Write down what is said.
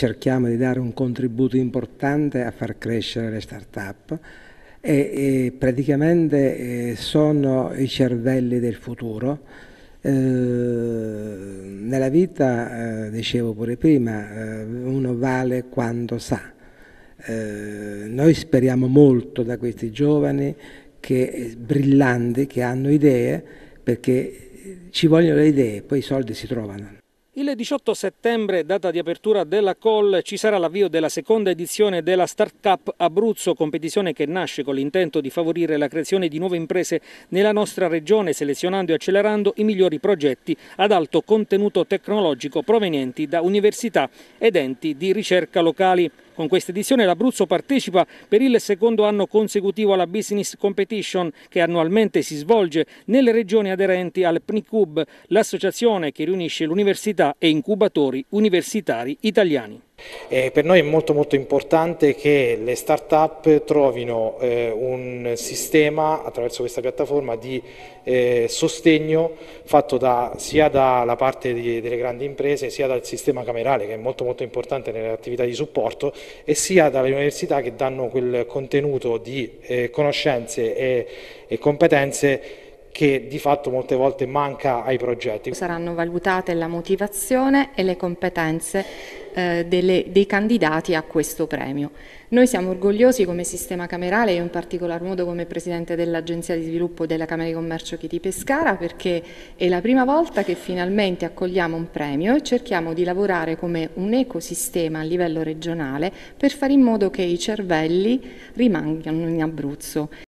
cerchiamo di dare un contributo importante a far crescere le start-up e, e, praticamente eh, sono i cervelli del futuro. Eh, nella vita, eh, dicevo pure prima, eh, uno vale quando sa. Eh, noi speriamo molto da questi giovani che, eh, brillanti che hanno idee perché ci vogliono le idee, poi i soldi si trovano. Il 18 settembre, data di apertura della call, ci sarà l'avvio della seconda edizione della Startup Abruzzo, competizione che nasce con l'intento di favorire la creazione di nuove imprese nella nostra regione, selezionando e accelerando i migliori progetti ad alto contenuto tecnologico provenienti da università ed enti di ricerca locali. Con questa edizione l'Abruzzo partecipa per il secondo anno consecutivo alla Business Competition che annualmente si svolge nelle regioni aderenti al PNICUB, l'associazione che riunisce l'università e incubatori universitari italiani. Eh, per noi è molto molto importante che le start-up trovino eh, un sistema attraverso questa piattaforma di eh, sostegno fatto da, sia dalla parte di, delle grandi imprese sia dal sistema camerale che è molto molto importante nelle attività di supporto e sia dalle università che danno quel contenuto di eh, conoscenze e, e competenze che di fatto molte volte manca ai progetti. Saranno valutate la motivazione e le competenze eh, delle, dei candidati a questo premio. Noi siamo orgogliosi come sistema camerale, io in particolar modo come Presidente dell'Agenzia di Sviluppo della Camera di Commercio Chiti Pescara, perché è la prima volta che finalmente accogliamo un premio e cerchiamo di lavorare come un ecosistema a livello regionale per fare in modo che i cervelli rimangano in Abruzzo.